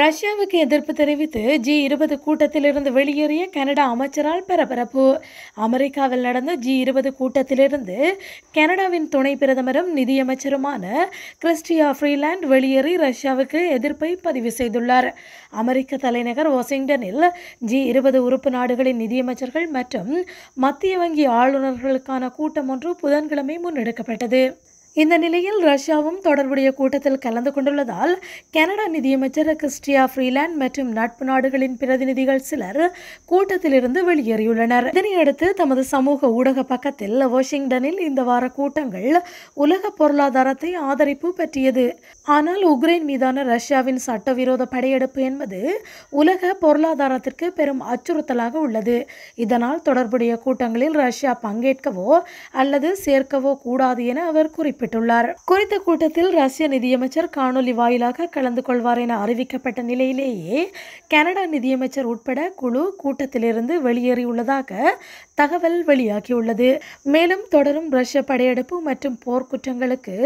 ரஷ்யாவுக்கு எதிர்ப்பு தெரிவித்து ஜி இருபது கூட்டத்திலிருந்து வெளியேறிய கனடா அமைச்சரால் பரபரப்பு அமெரிக்காவில் நடந்த ஜி இருபது கூட்டத்திலிருந்து கனடாவின் துணை பிரதமரும் நிதியமைச்சருமான கிறிஸ்டியா ஃப்ரீலாண்ட் வெளியேறி ரஷ்யாவுக்கு எதிர்ப்பை பதிவு செய்துள்ளார் அமெரிக்க தலைநகர் வாஷிங்டனில் ஜி இருபது உறுப்பு நாடுகளின் நிதியமைச்சர்கள் மற்றும் மத்திய வங்கி ஆளுநர்களுக்கான கூட்டம் ஒன்று புதன்கிழமை முன்னெடுக்கப்பட்டது இந்த நிலையில் ரஷ்யாவும் தொடர்புடைய கூட்டத்தில் கலந்து கொண்டுள்ளதால் கனடா நிதியமைச்சர் கிறிஸ்டியா ஃப்ரீலாண்ட் மற்றும் நட்பு நாடுகளின் பிரதிநிதிகள் சிலர் கூட்டத்திலிருந்து வெளியேறியுள்ளனர் இதனையடுத்து தமது சமூக ஊடக பக்கத்தில் வாஷிங்டனில் இந்த வார கூட்டங்கள் உலக பொருளாதாரத்தை ஆதரிப்பு பற்றியது ஆனால் உக்ரைன் மீதான ரஷ்யாவின் சட்டவிரோத படையெடுப்பு என்பது உலக பொருளாதாரத்திற்கு பெரும் அச்சுறுத்தலாக உள்ளது இதனால் தொடர்புடைய கூட்டங்களில் ரஷ்யா பங்கேற்கவோ அல்லது சேர்க்கவோ கூடாது என அவர் குறிப்பிட்டார் குறிப்பிட்டுள்ளார் குறித்த கூட்டத்தில் ரஷ்ய நிதியமைச்சர் காணொலி வாயிலாக கலந்து கொள்வார் என அறிவிக்கப்பட்ட நிலையிலேயே கனடா நிதியமைச்சர் உட்பட குழு கூட்டத்திலிருந்து வெளியேறியுள்ளதாக தகவல் வெளியாகியுள்ளது மேலும் தொடரும் ரஷ்ய படையெடுப்பு மற்றும் போர்க்குற்றங்களுக்கு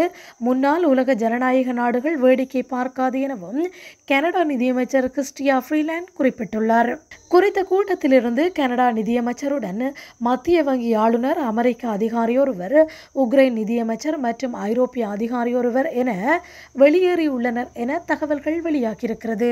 முன்னாள் உலக ஜனநாயக நாடுகள் வேடிக்கை பார்க்காது எனவும் கனடா நிதியமைச்சர் கிறிஸ்டியா ஃப்ரீலேண்ட் குறிப்பிட்டுள்ளார் குறித்த கூட்டத்திலிருந்து கனடா நிதியமைச்சருடன் மத்திய வங்கி ஆளுநர் அமெரிக்க அதிகாரியொருவர் உக்ரைன் நிதியமைச்சர் மற்றும் மற்றும் ஐரோப்பிய அதிகாரியொருவர் என வெளியேறியுள்ளனர் என தகவல்கள் வெளியாகியிருக்கிறது